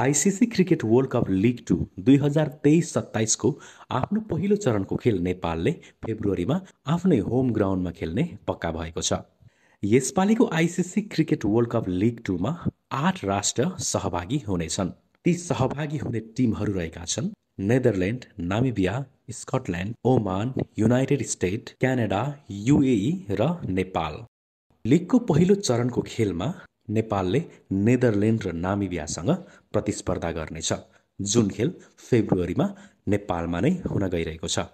ICC cricket world cup league two दुई हजार तेइस सत्ताइसको आफ्नो पहिलो चरणको खेल नेपालले फेब्रुअरीमा आफ्नै होम ग्राउन्डमा खेल्ने पक्का भएको छ यसपालिको ICC cricket world cup league टूमा आठ राष्ट्र सहभागी हुनेछन् ती सहभागी हुने टिमहरू रहेका छन् Netherland Namibia Scotland Oman United State Canada UAE र नेपाल लिगको पहिलो चरणको खेलमा नेपालले नेदरल्यान्ड र नामिबियासँग प्रतिस्पर्धा गर्नेछ जुन खेल फेब्रुअरीमा नेपालमा नै हुन गइरहेको छ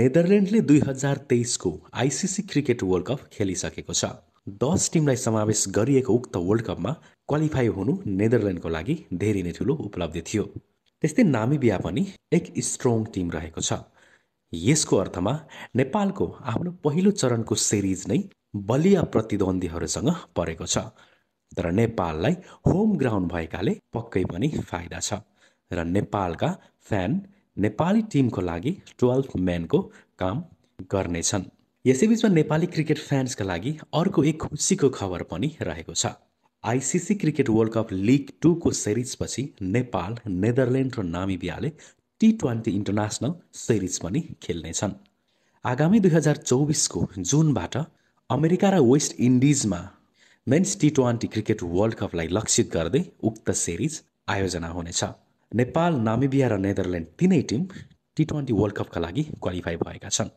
नेदरल्यान्डले दुई हजार तेइसको आइसिसी क्रिकेट वर्ल्ड कप खेलिसकेको छ दस टिमलाई समावेश गरिएको उक्त वर्ल्ड कपमा क्वालिफाई हुनु नेदरल्यान्डको लागि धेरै नै ठुलो उपलब्धि थियो त्यस्तै नामिबिया पनि एक स्ट्रङ टिम रहेको छ यसको अर्थमा नेपालको आफ्नो पहिलो चरणको सिरिज नै बलिया प्रतिद्वन्दीहरूसँग परेको छ तर नेपाललाई होम ग्राउन्ड भएकाले पक्कै पनि फाइदा छ र नेपालका फ्यान नेपाली टिमको लागि टुवेल्भ म्यानको काम गर्नेछन् यसैबिचमा नेपाली क्रिकेट फ्यान्सका लागि अर्को एक खुसीको खबर पनि रहेको छ ICC cricket world cup league टूको सिरिजपछि नेपाल नेदरल्यान्ड र नामिबियाले टी ट्वेन्टी इन्टरनेसनल सिरिज पनि खेल्नेछन् आगामी दुई हजार चौबिसको जुनबाट अमेरिका र वेस्ट इन्डिजमा men's T twenty cricket world कपलाई लक्षित गर्दै उक्त सिरिज आयोजना हुनेछ नेपाल नामिबिया र नेदरल्यान्ड तिनै टिम टी ट्वेन्टी वर्ल्ड कपका लागि क्वालिफाई भएका छन्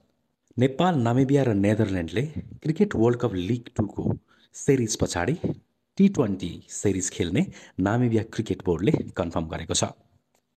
नेपाल नामिबिया र नेदरल्यान्डले क्रिकेट वर्ल्ड कप लिग टूको सिरिज पछाडि टी ट्वेन्टी सिरिज खेल्ने नामिबिया क्रिकेट बोर्डले कन्फर्म गरेको छ